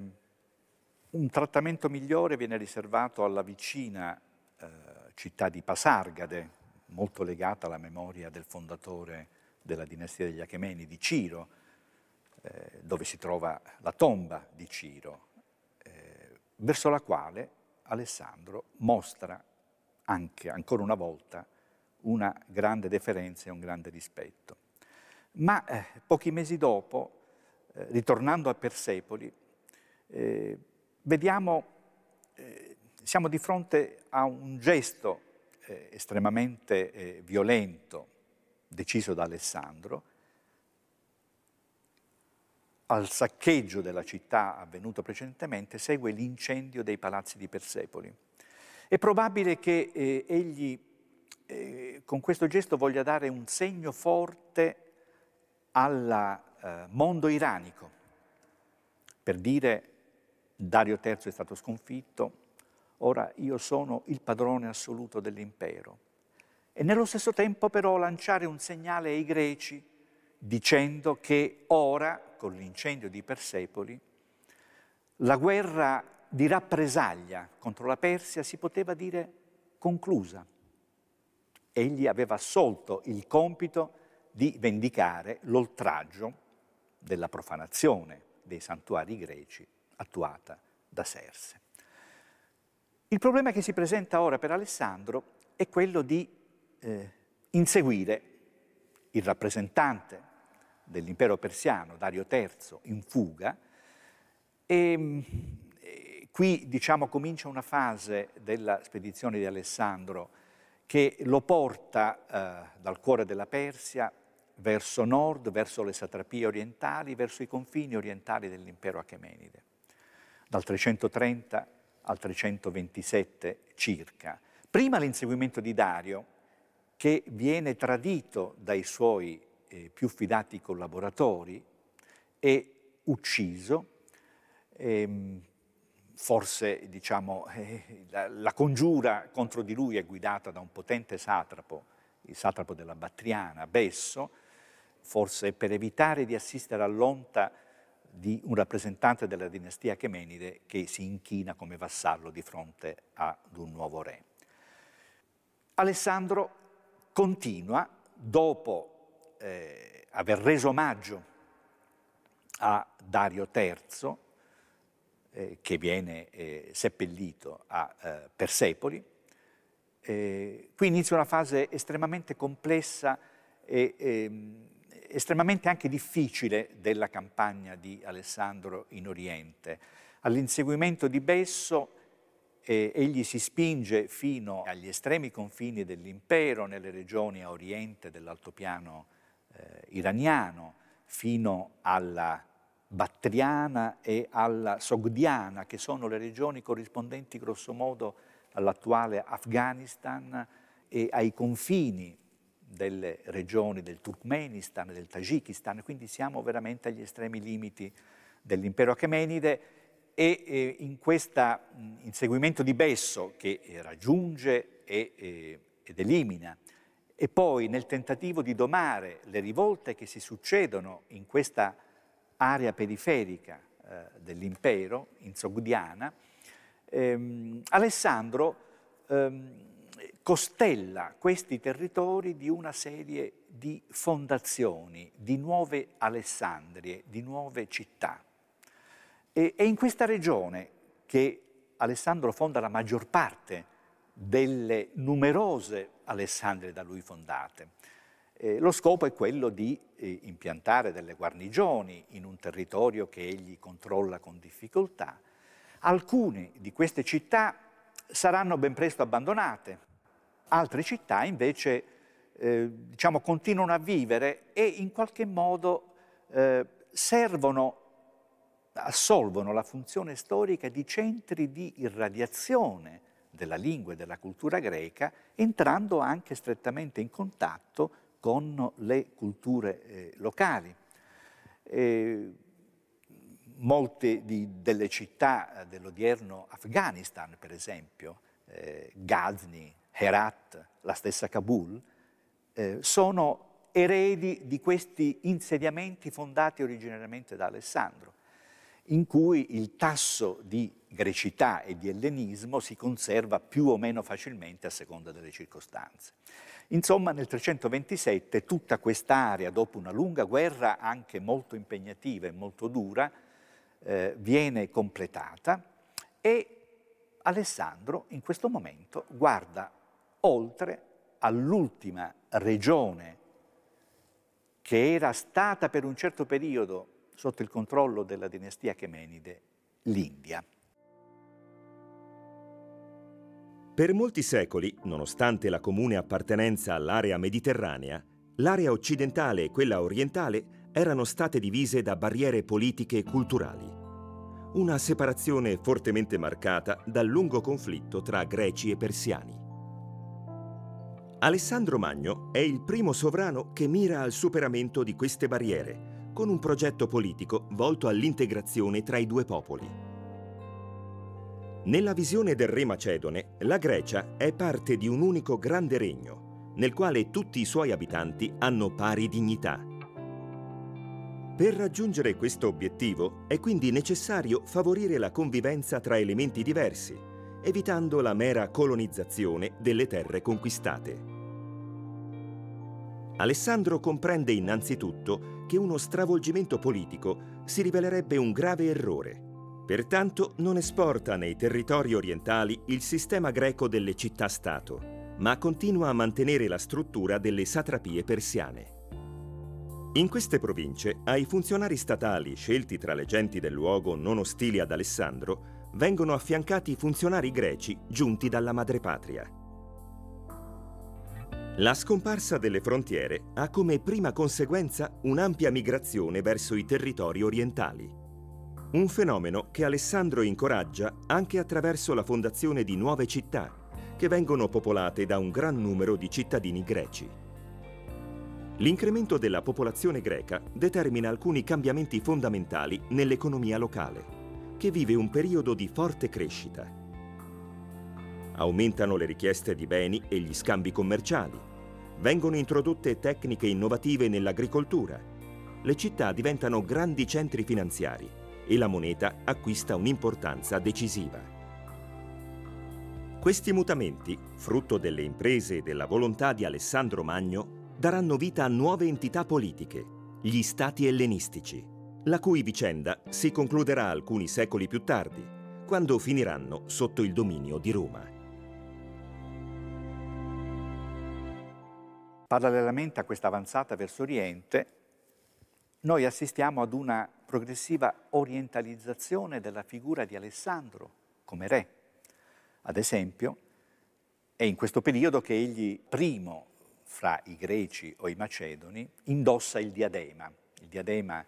un trattamento migliore viene riservato alla vicina eh, città di Pasargade, molto legata alla memoria del fondatore della dinastia degli Achemeni, di Ciro, eh, dove si trova la tomba di Ciro, eh, verso la quale Alessandro mostra anche, ancora una volta, una grande deferenza e un grande rispetto. Ma eh, pochi mesi dopo, eh, ritornando a Persepoli, eh, vediamo eh, siamo di fronte a un gesto eh, estremamente eh, violento deciso da Alessandro, al saccheggio della città avvenuto precedentemente segue l'incendio dei palazzi di Persepoli. È probabile che eh, egli eh, con questo gesto voglia dare un segno forte al eh, mondo iranico, per dire Dario III è stato sconfitto, ora io sono il padrone assoluto dell'impero. E nello stesso tempo però lanciare un segnale ai greci dicendo che ora, con l'incendio di Persepoli, la guerra di rappresaglia contro la Persia si poteva dire conclusa. Egli aveva assolto il compito di vendicare l'oltraggio della profanazione dei santuari greci attuata da Serse. Il problema che si presenta ora per Alessandro è quello di eh, inseguire il rappresentante dell'impero persiano, Dario III, in fuga. E, ehm, e eh, qui diciamo, comincia una fase della spedizione di Alessandro che lo porta eh, dal cuore della Persia verso nord, verso le satrapie orientali, verso i confini orientali dell'impero achemenide. Dal 330 al 327 circa. Prima l'inseguimento di Dario, che viene tradito dai suoi eh, più fidati collaboratori e ucciso. Ehm, forse diciamo, eh, la, la, congiura contro di lui è guidata da un potente satrapo, il satrapo della Battriana, Besso, forse per evitare di assistere all'onta di un rappresentante della dinastia Chemenide che si inchina come vassallo di fronte ad un nuovo re. Alessandro continua, dopo eh, aver reso omaggio a Dario III, eh, che viene eh, seppellito a eh, Persepoli, eh, qui inizia una fase estremamente complessa e ehm, estremamente anche difficile della campagna di Alessandro in Oriente. All'inseguimento di Besso eh, egli si spinge fino agli estremi confini dell'impero, nelle regioni a oriente dell'altopiano eh, iraniano, fino alla Battriana e alla Sogdiana, che sono le regioni corrispondenti grossomodo all'attuale Afghanistan e ai confini delle regioni del Turkmenistan, del Tagikistan, quindi siamo veramente agli estremi limiti dell'impero achemenide e eh, in questo inseguimento di Besso che eh, raggiunge e, eh, ed elimina e poi nel tentativo di domare le rivolte che si succedono in questa area periferica eh, dell'impero, in Sogdiana, ehm, Alessandro ehm, costella questi territori di una serie di fondazioni, di nuove Alessandrie, di nuove città. E, è in questa regione che Alessandro fonda la maggior parte delle numerose Alessandrie da lui fondate. Eh, lo scopo è quello di eh, impiantare delle guarnigioni in un territorio che egli controlla con difficoltà. Alcune di queste città saranno ben presto abbandonate Altre città invece eh, diciamo, continuano a vivere e in qualche modo eh, servono, assolvono la funzione storica di centri di irradiazione della lingua e della cultura greca, entrando anche strettamente in contatto con le culture eh, locali. Eh, molte delle città eh, dell'odierno Afghanistan, per esempio, eh, Ghazni, Herat, la stessa Kabul, eh, sono eredi di questi insediamenti fondati originariamente da Alessandro, in cui il tasso di grecità e di ellenismo si conserva più o meno facilmente a seconda delle circostanze. Insomma, nel 327 tutta quest'area, dopo una lunga guerra anche molto impegnativa e molto dura, eh, viene completata e Alessandro in questo momento guarda oltre all'ultima regione che era stata per un certo periodo sotto il controllo della dinastia Chemenide, l'India. Per molti secoli, nonostante la comune appartenenza all'area mediterranea, l'area occidentale e quella orientale erano state divise da barriere politiche e culturali. Una separazione fortemente marcata dal lungo conflitto tra greci e persiani. Alessandro Magno è il primo sovrano che mira al superamento di queste barriere, con un progetto politico volto all'integrazione tra i due popoli. Nella visione del re macedone, la Grecia è parte di un unico grande regno, nel quale tutti i suoi abitanti hanno pari dignità. Per raggiungere questo obiettivo è quindi necessario favorire la convivenza tra elementi diversi, evitando la mera colonizzazione delle terre conquistate. Alessandro comprende innanzitutto che uno stravolgimento politico si rivelerebbe un grave errore. Pertanto non esporta nei territori orientali il sistema greco delle città-stato, ma continua a mantenere la struttura delle satrapie persiane. In queste province, ai funzionari statali scelti tra le genti del luogo non ostili ad Alessandro, vengono affiancati funzionari greci giunti dalla madrepatria. La scomparsa delle frontiere ha come prima conseguenza un'ampia migrazione verso i territori orientali. Un fenomeno che Alessandro incoraggia anche attraverso la fondazione di nuove città, che vengono popolate da un gran numero di cittadini greci. L'incremento della popolazione greca determina alcuni cambiamenti fondamentali nell'economia locale, che vive un periodo di forte crescita. Aumentano le richieste di beni e gli scambi commerciali. Vengono introdotte tecniche innovative nell'agricoltura. Le città diventano grandi centri finanziari e la moneta acquista un'importanza decisiva. Questi mutamenti, frutto delle imprese e della volontà di Alessandro Magno, daranno vita a nuove entità politiche, gli stati ellenistici, la cui vicenda si concluderà alcuni secoli più tardi, quando finiranno sotto il dominio di Roma. Parallelamente a questa avanzata verso Oriente, noi assistiamo ad una progressiva orientalizzazione della figura di Alessandro come re. Ad esempio, è in questo periodo che egli, primo fra i greci o i macedoni, indossa il diadema. Il diadema,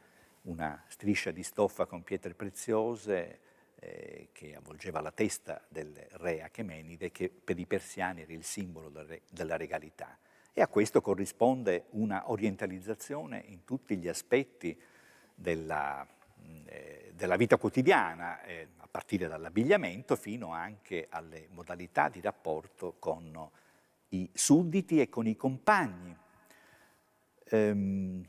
una striscia di stoffa con pietre preziose eh, che avvolgeva la testa del re Achemenide, che per i persiani era il simbolo della regalità. E a questo corrisponde una orientalizzazione in tutti gli aspetti della, mm, eh, della vita quotidiana, eh, a partire dall'abbigliamento fino anche alle modalità di rapporto con i sudditi e con i compagni. Ehm,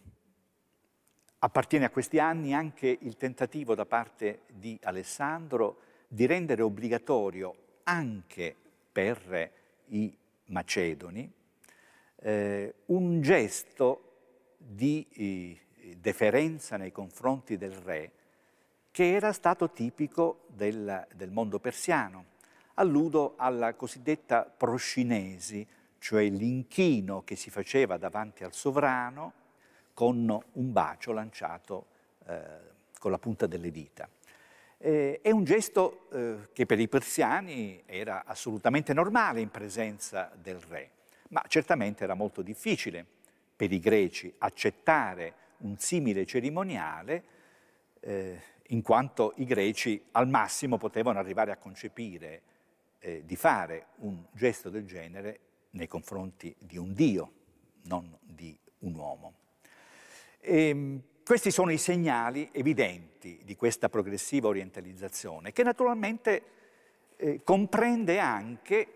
appartiene a questi anni anche il tentativo da parte di Alessandro di rendere obbligatorio anche per i macedoni, eh, un gesto di eh, deferenza nei confronti del re che era stato tipico del, del mondo persiano. Alludo alla cosiddetta proscinesi, cioè l'inchino che si faceva davanti al sovrano con un bacio lanciato eh, con la punta delle dita. Eh, è un gesto eh, che per i persiani era assolutamente normale in presenza del re ma certamente era molto difficile per i greci accettare un simile cerimoniale eh, in quanto i greci al massimo potevano arrivare a concepire eh, di fare un gesto del genere nei confronti di un dio, non di un uomo. E, ehm, questi sono i segnali evidenti di questa progressiva orientalizzazione che naturalmente eh, comprende anche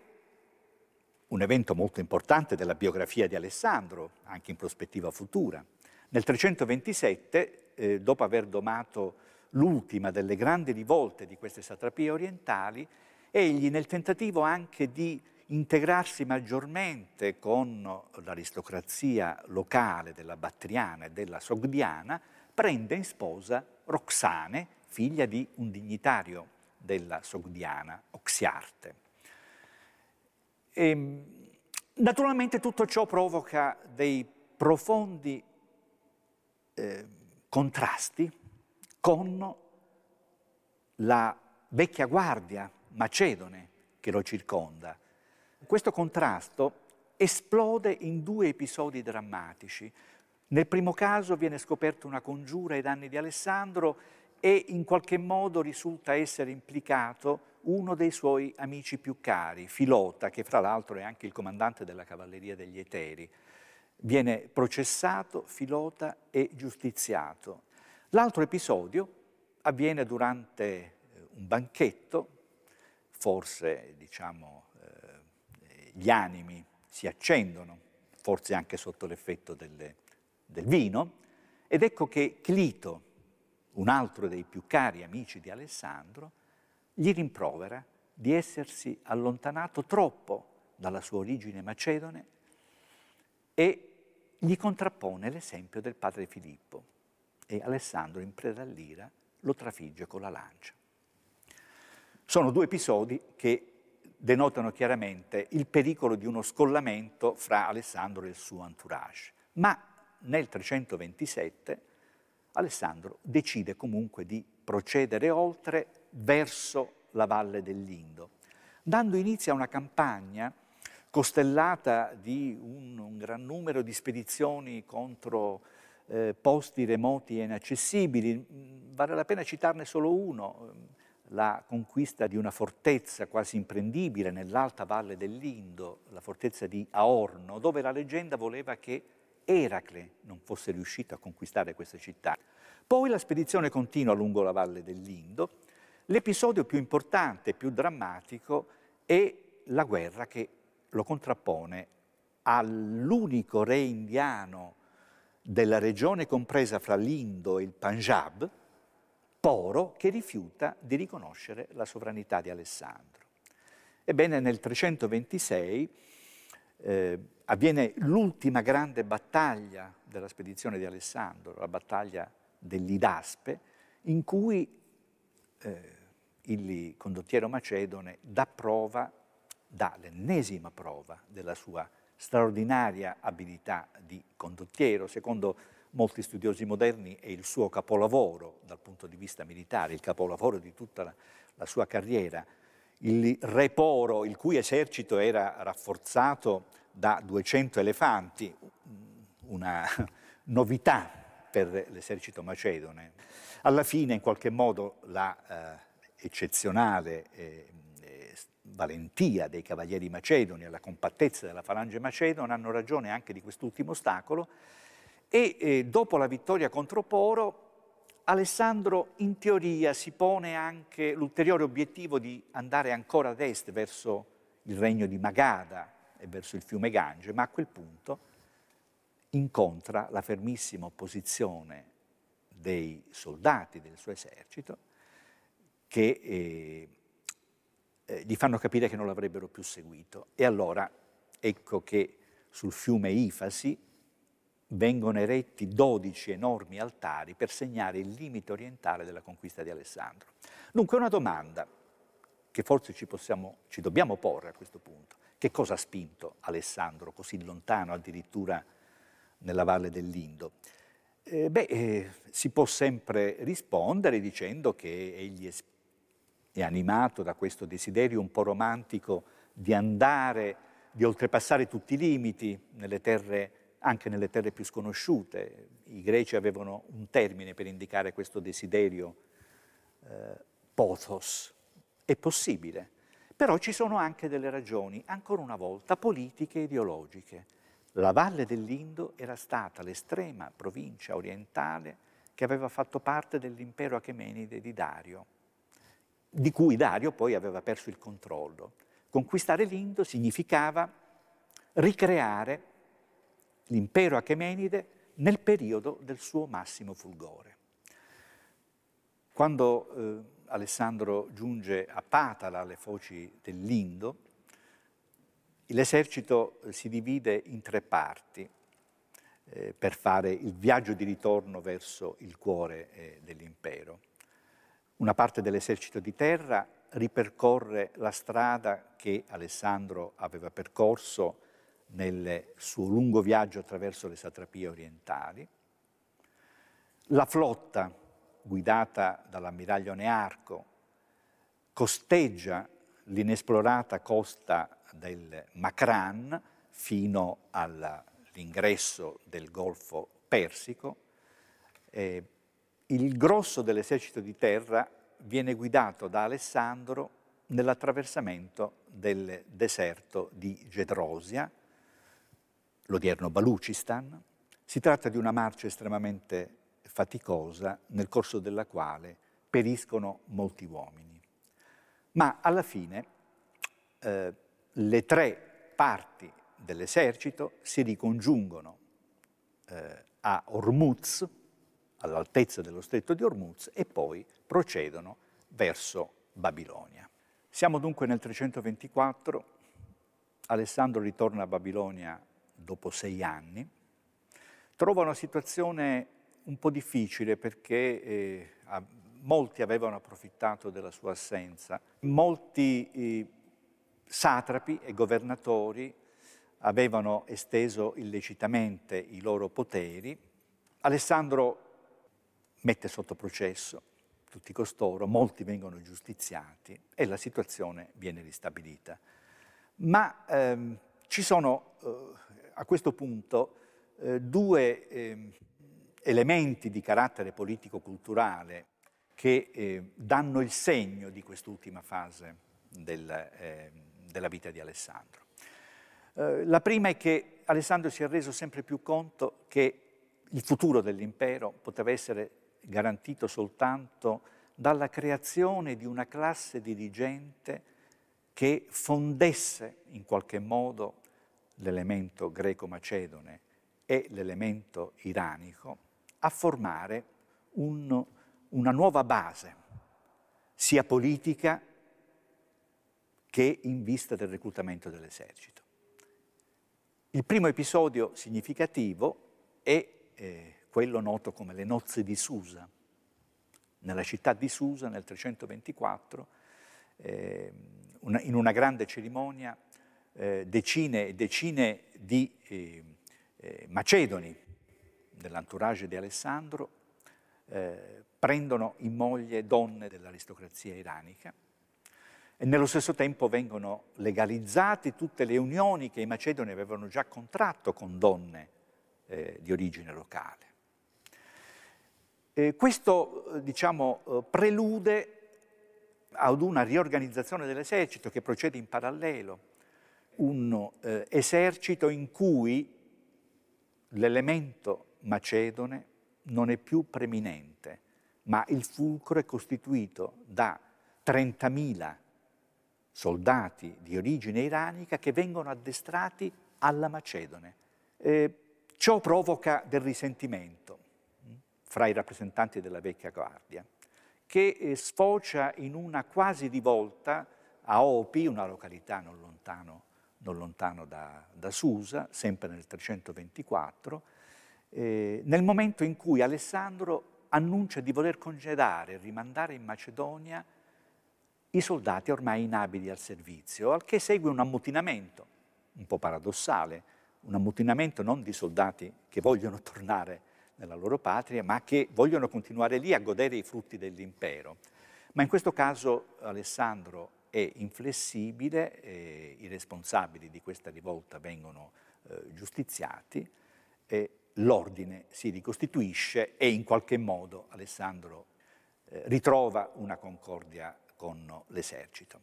un evento molto importante della biografia di Alessandro, anche in prospettiva futura. Nel 327, eh, dopo aver domato l'ultima delle grandi rivolte di queste satrapie orientali, egli nel tentativo anche di integrarsi maggiormente con l'aristocrazia locale della Battriana e della Sogdiana, prende in sposa Roxane, figlia di un dignitario della Sogdiana, Oxiarte. E, ehm, naturalmente tutto ciò provoca dei profondi eh, contrasti con la vecchia guardia macedone che lo circonda. Questo contrasto esplode in due episodi drammatici. Nel primo caso viene scoperta una congiura ai danni di Alessandro e in qualche modo risulta essere implicato uno dei suoi amici più cari, Filota, che fra l'altro è anche il comandante della cavalleria degli Eteri. Viene processato Filota e giustiziato. L'altro episodio avviene durante eh, un banchetto, forse diciamo, eh, gli animi si accendono, forse anche sotto l'effetto del vino, ed ecco che Clito, un altro dei più cari amici di Alessandro, gli rimprovera di essersi allontanato troppo dalla sua origine macedone e gli contrappone l'esempio del padre Filippo e Alessandro in preda all'ira lo trafigge con la lancia. Sono due episodi che denotano chiaramente il pericolo di uno scollamento fra Alessandro e il suo entourage, ma nel 327 Alessandro decide comunque di procedere oltre verso la valle dell'Indo, dando inizio a una campagna costellata di un, un gran numero di spedizioni contro eh, posti remoti e inaccessibili. Mm, vale la pena citarne solo uno, mm, la conquista di una fortezza quasi imprendibile nell'alta valle dell'Indo, la fortezza di Aorno, dove la leggenda voleva che Eracle non fosse riuscito a conquistare questa città. Poi la spedizione continua lungo la valle dell'Indo L'episodio più importante, più drammatico, è la guerra che lo contrappone all'unico re indiano della regione compresa fra l'Indo e il Punjab, Poro, che rifiuta di riconoscere la sovranità di Alessandro. Ebbene, nel 326 eh, avviene l'ultima grande battaglia della spedizione di Alessandro, la battaglia dell'Idaspe, in cui eh, il condottiero macedone dà prova, dà l'ennesima prova della sua straordinaria abilità di condottiero, secondo molti studiosi moderni è il suo capolavoro dal punto di vista militare, il capolavoro di tutta la, la sua carriera, il reporo il cui esercito era rafforzato da 200 elefanti, una novità per l'esercito macedone. Alla fine, in qualche modo, la eh, eccezionale eh, eh, valentia dei cavalieri macedoni, alla compattezza della falange macedona, hanno ragione anche di quest'ultimo ostacolo e eh, dopo la vittoria contro Poro Alessandro in teoria si pone anche l'ulteriore obiettivo di andare ancora ad est verso il regno di Magada e verso il fiume Gange, ma a quel punto incontra la fermissima opposizione dei soldati del suo esercito che eh, eh, gli fanno capire che non l'avrebbero più seguito. E allora ecco che sul fiume Ifasi vengono eretti 12 enormi altari per segnare il limite orientale della conquista di Alessandro. Dunque una domanda che forse ci, possiamo, ci dobbiamo porre a questo punto. Che cosa ha spinto Alessandro così lontano addirittura nella valle dell'Indo? Eh, beh, eh, si può sempre rispondere dicendo che egli è animato da questo desiderio un po' romantico di andare, di oltrepassare tutti i limiti nelle terre, anche nelle terre più sconosciute. I greci avevano un termine per indicare questo desiderio, eh, pothos. È possibile. Però ci sono anche delle ragioni, ancora una volta, politiche e ideologiche. La valle dell'Indo era stata l'estrema provincia orientale che aveva fatto parte dell'impero achemenide di Dario di cui Dario poi aveva perso il controllo. Conquistare l'Indo significava ricreare l'impero achemenide nel periodo del suo massimo fulgore. Quando eh, Alessandro giunge a Patala, alle foci dell'Indo, l'esercito eh, si divide in tre parti eh, per fare il viaggio di ritorno verso il cuore eh, dell'impero. Una parte dell'esercito di terra ripercorre la strada che Alessandro aveva percorso nel suo lungo viaggio attraverso le satrapie orientali. La flotta, guidata dall'ammiraglio Nearco, costeggia l'inesplorata costa del Macran fino all'ingresso del Golfo Persico. Eh, il grosso dell'esercito di terra viene guidato da Alessandro nell'attraversamento del deserto di Gedrosia, l'odierno Balucistan. Si tratta di una marcia estremamente faticosa nel corso della quale periscono molti uomini. Ma alla fine eh, le tre parti dell'esercito si ricongiungono eh, a Ormuz, all'altezza dello stretto di Ormuz e poi procedono verso Babilonia. Siamo dunque nel 324, Alessandro ritorna a Babilonia dopo sei anni, trova una situazione un po' difficile perché eh, molti avevano approfittato della sua assenza, molti eh, satrapi e governatori avevano esteso illecitamente i loro poteri. Alessandro mette sotto processo tutti costoro, molti vengono giustiziati e la situazione viene ristabilita. Ma ehm, ci sono eh, a questo punto eh, due eh, elementi di carattere politico-culturale che eh, danno il segno di quest'ultima fase del, ehm, della vita di Alessandro. Eh, la prima è che Alessandro si è reso sempre più conto che il futuro dell'impero poteva essere garantito soltanto dalla creazione di una classe dirigente che fondesse in qualche modo l'elemento greco-macedone e l'elemento iranico a formare un, una nuova base, sia politica che in vista del reclutamento dell'esercito. Il primo episodio significativo è eh, quello noto come le nozze di Susa. Nella città di Susa, nel 324, eh, una, in una grande cerimonia, eh, decine e decine di eh, eh macedoni dell'entourage di Alessandro eh, prendono in moglie donne dell'aristocrazia iranica e nello stesso tempo vengono legalizzate tutte le unioni che i macedoni avevano già contratto con donne eh, di origine locale. Eh, questo eh, diciamo, eh, prelude ad una riorganizzazione dell'esercito che procede in parallelo, un eh, esercito in cui l'elemento macedone non è più preminente, ma il fulcro è costituito da 30.000 soldati di origine iranica che vengono addestrati alla Macedone. Eh, ciò provoca del risentimento, fra i rappresentanti della vecchia guardia, che eh, sfocia in una quasi rivolta a Opi, una località non lontano, non lontano da, da, Susa, sempre nel 324, eh, nel momento in cui Alessandro annuncia di voler congedare e rimandare in Macedonia i soldati ormai inabili al servizio, al che segue un ammutinamento, un po' paradossale, un ammutinamento non di soldati che vogliono tornare a nella loro patria, ma che vogliono continuare lì a godere i frutti dell'impero. Ma in questo caso Alessandro è inflessibile, eh, i responsabili di questa rivolta vengono eh, giustiziati, eh, l'ordine si ricostituisce e in qualche modo Alessandro eh, ritrova una concordia con l'esercito.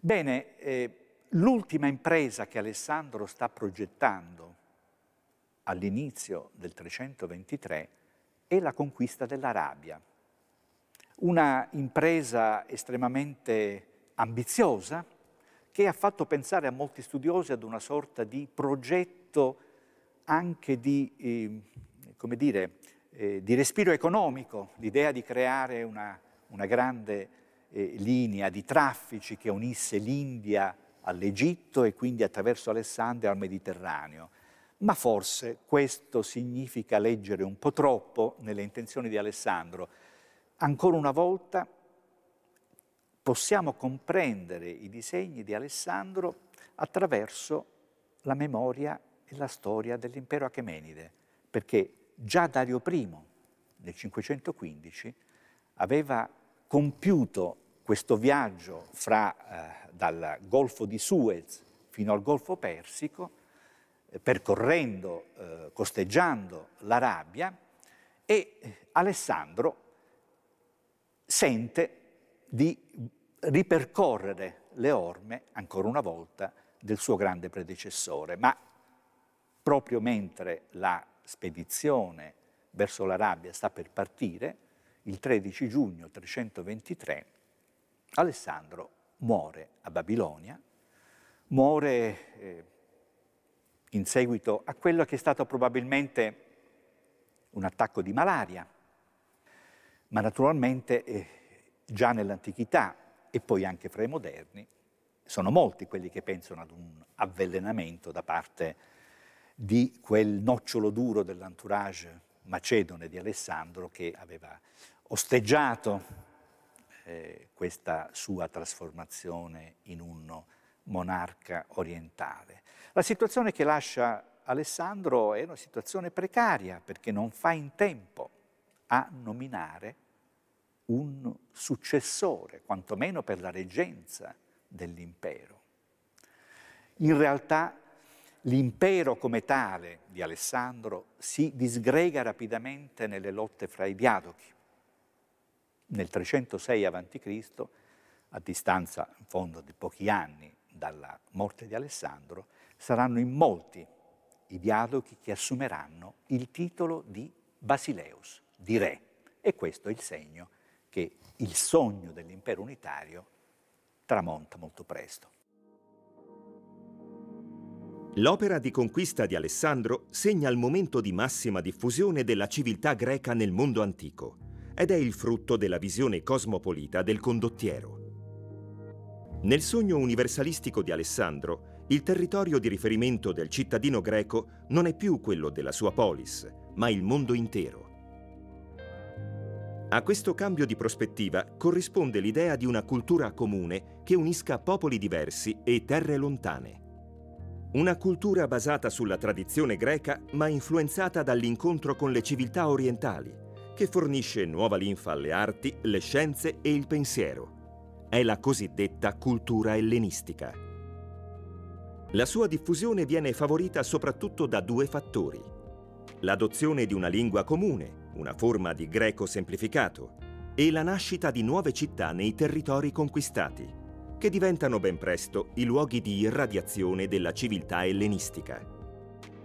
Bene, eh, l'ultima impresa che Alessandro sta progettando all'inizio del 323 è la conquista dell'Arabia, una impresa estremamente ambiziosa che ha fatto pensare a molti studiosi ad una sorta di progetto anche di, eh, come dire, eh, di respiro economico, l'idea di creare una, una grande eh, linea di traffici che unisse l'India all'Egitto e quindi attraverso Alessandria al Mediterraneo. Ma forse questo significa leggere un po' troppo nelle intenzioni di Alessandro. Ancora una volta possiamo comprendere i disegni di Alessandro attraverso la memoria e la storia dell'impero achemenide, perché già Dario I nel 515 aveva compiuto questo viaggio fra, eh, dal Golfo di Suez fino al Golfo Persico percorrendo, eh, costeggiando l'Arabia e Alessandro sente di ripercorrere le orme ancora una volta del suo grande predecessore, ma proprio mentre la spedizione verso l'Arabia sta per partire, il 13 giugno 323 Alessandro muore a Babilonia, muore eh, in seguito a quello che è stato probabilmente un attacco di malaria, ma naturalmente eh, già nell'antichità e poi anche fra i moderni sono molti quelli che pensano ad un avvelenamento da parte di quel nocciolo duro dell'entourage macedone di Alessandro che aveva osteggiato eh, questa sua trasformazione in un monarca orientale. La situazione che lascia Alessandro è una situazione precaria perché non fa in tempo a nominare un successore, quantomeno per la reggenza dell'impero. In realtà l'impero come tale di Alessandro si disgrega rapidamente nelle lotte fra i diadochi. Nel 306 a.C., a distanza in fondo di pochi anni dalla morte di Alessandro, saranno in molti i dialoghi che assumeranno il titolo di Basileus, di re. E questo è il segno che il sogno dell'impero unitario tramonta molto presto. L'opera di conquista di Alessandro segna il momento di massima diffusione della civiltà greca nel mondo antico ed è il frutto della visione cosmopolita del condottiero. Nel sogno universalistico di Alessandro, il territorio di riferimento del cittadino greco non è più quello della sua polis, ma il mondo intero. A questo cambio di prospettiva corrisponde l'idea di una cultura comune che unisca popoli diversi e terre lontane. Una cultura basata sulla tradizione greca ma influenzata dall'incontro con le civiltà orientali, che fornisce nuova linfa alle arti, le scienze e il pensiero è la cosiddetta cultura ellenistica. La sua diffusione viene favorita soprattutto da due fattori. L'adozione di una lingua comune, una forma di greco semplificato, e la nascita di nuove città nei territori conquistati, che diventano ben presto i luoghi di irradiazione della civiltà ellenistica.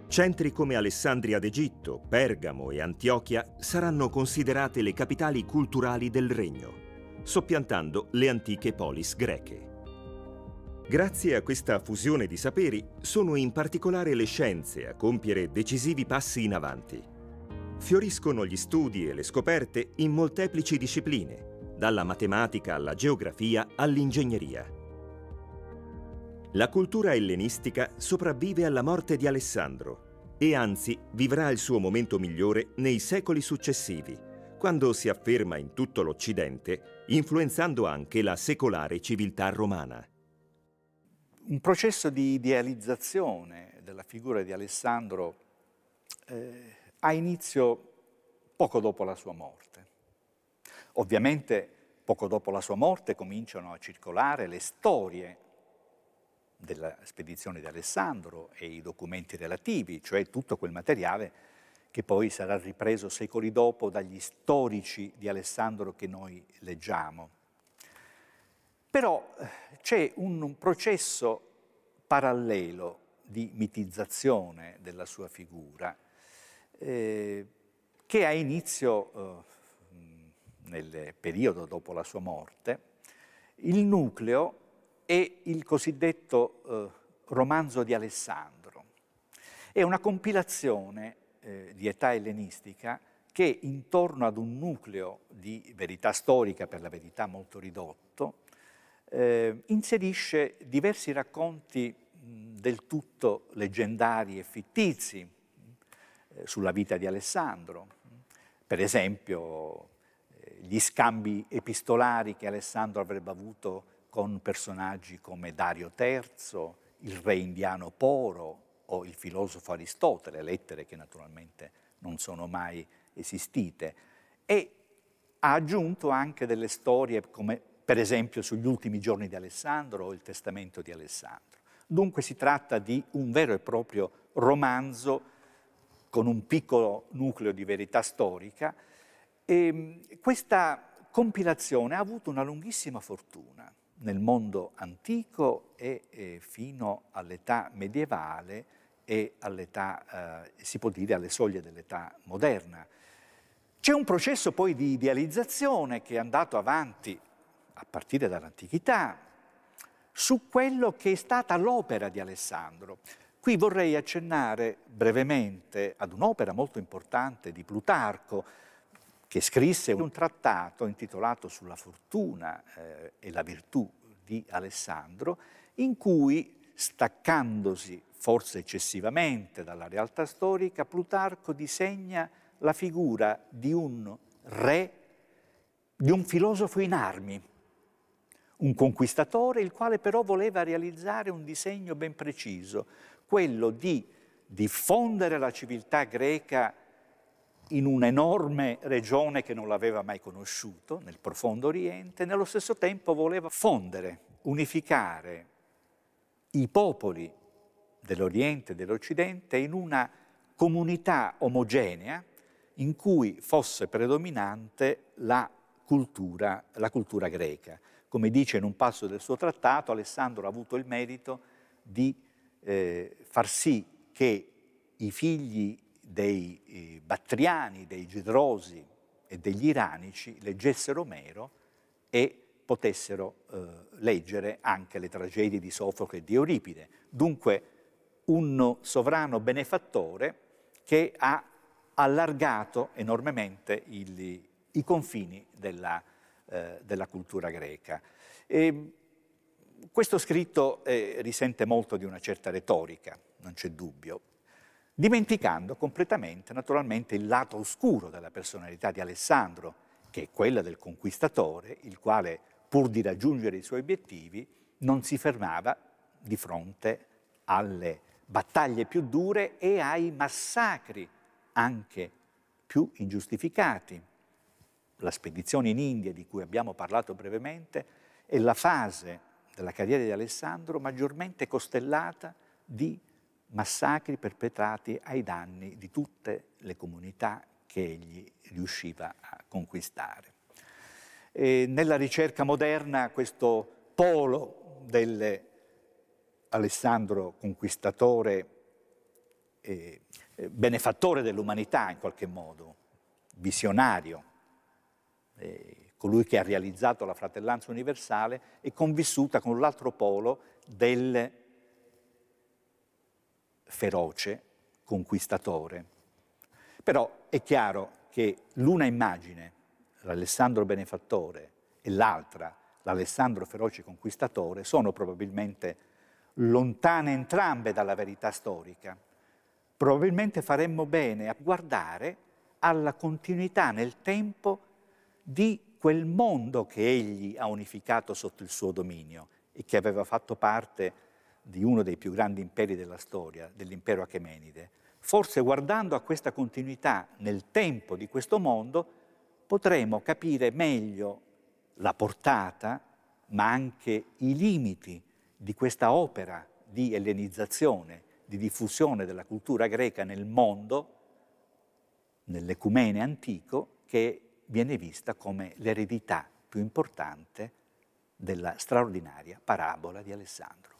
Centri come Alessandria d'Egitto, Pergamo e Antiochia saranno considerate le capitali culturali del regno soppiantando le antiche polis greche. Grazie a questa fusione di saperi sono in particolare le scienze a compiere decisivi passi in avanti. Fioriscono gli studi e le scoperte in molteplici discipline, dalla matematica alla geografia all'ingegneria. La cultura ellenistica sopravvive alla morte di Alessandro e anzi vivrà il suo momento migliore nei secoli successivi, quando si afferma in tutto l'Occidente, influenzando anche la secolare civiltà romana. Un processo di idealizzazione della figura di Alessandro eh, ha inizio poco dopo la sua morte. Ovviamente poco dopo la sua morte cominciano a circolare le storie della spedizione di Alessandro e i documenti relativi, cioè tutto quel materiale che poi sarà ripreso secoli dopo dagli storici di Alessandro che noi leggiamo. Però eh, c'è un, processo parallelo di mitizzazione della sua figura eh, che ha inizio eh, nel periodo dopo la sua morte. Il nucleo è il cosiddetto eh, romanzo di Alessandro. È una compilazione eh, di età ellenistica che intorno ad un nucleo di verità storica, per la verità molto ridotto, eh, inserisce diversi racconti del tutto leggendari e fittizi eh, sulla vita di Alessandro. Per esempio eh, gli scambi epistolari che Alessandro avrebbe avuto con personaggi come Dario III, il re indiano Poro, o il filosofo Aristotele, lettere che naturalmente non sono mai esistite, e ha aggiunto anche delle storie come per esempio sugli ultimi giorni di Alessandro o il testamento di Alessandro. Dunque si tratta di un vero e proprio romanzo con un piccolo nucleo di verità storica e mm, questa compilazione ha avuto una lunghissima fortuna nel mondo antico e, e eh, fino all'età medievale e all'età, eh, si può dire, alle soglie dell'età moderna. C'è un processo poi di idealizzazione che è andato avanti a partire dall'antichità su quello che è stata l'opera di Alessandro. Qui vorrei accennare brevemente ad un'opera molto importante di Plutarco, che scrisse un trattato intitolato Sulla fortuna eh, e la virtù di Alessandro, in cui, staccandosi forse eccessivamente dalla realtà storica, Plutarco disegna la figura di un re, di un filosofo in armi, un conquistatore il quale però voleva realizzare un disegno ben preciso, quello di diffondere la civiltà greca in un'enorme regione che non l'aveva mai conosciuto, nel profondo Oriente, e nello stesso tempo voleva fondere, unificare i popoli dell'Oriente e dell'Occidente in una comunità omogenea in cui fosse predominante la cultura, la cultura greca. Come dice in un passo del suo trattato, Alessandro ha avuto il merito di eh, far sì che i figli dei eh, battriani, dei gedrosi e degli iranici leggessero Omero e potessero eh, leggere anche le tragedie di Sofocle e di Euripide. Dunque un sovrano benefattore che ha allargato enormemente il, i confini della, eh, della cultura greca. E questo scritto eh, risente molto di una certa retorica, non c'è dubbio, dimenticando completamente naturalmente il lato oscuro della personalità di Alessandro, che è quella del conquistatore, il quale pur di raggiungere i suoi obiettivi non si fermava di fronte alle battaglie più dure e ai massacri anche più ingiustificati. La spedizione in India di cui abbiamo parlato brevemente è la fase della carriera di Alessandro maggiormente costellata di massacri perpetrati ai danni di tutte le comunità che egli riusciva a conquistare. E nella ricerca moderna questo polo dell'Alessandro conquistatore, e benefattore dell'umanità in qualche modo, visionario, eh, colui che ha realizzato la fratellanza universale, è convissuta con l'altro polo del feroce, conquistatore. Però è chiaro che l'una immagine, l'Alessandro benefattore, e l'altra, l'Alessandro feroce conquistatore, sono probabilmente lontane entrambe dalla verità storica. Probabilmente faremmo bene a guardare alla continuità nel tempo di quel mondo che egli ha unificato sotto il suo dominio e che aveva fatto parte di uno dei più grandi imperi della storia, dell'impero Achemenide, forse guardando a questa continuità nel tempo di questo mondo potremo capire meglio la portata, ma anche i limiti di questa opera di ellenizzazione, di diffusione della cultura greca nel mondo, nell'ecumene antico, che viene vista come l'eredità più importante della straordinaria parabola di Alessandro.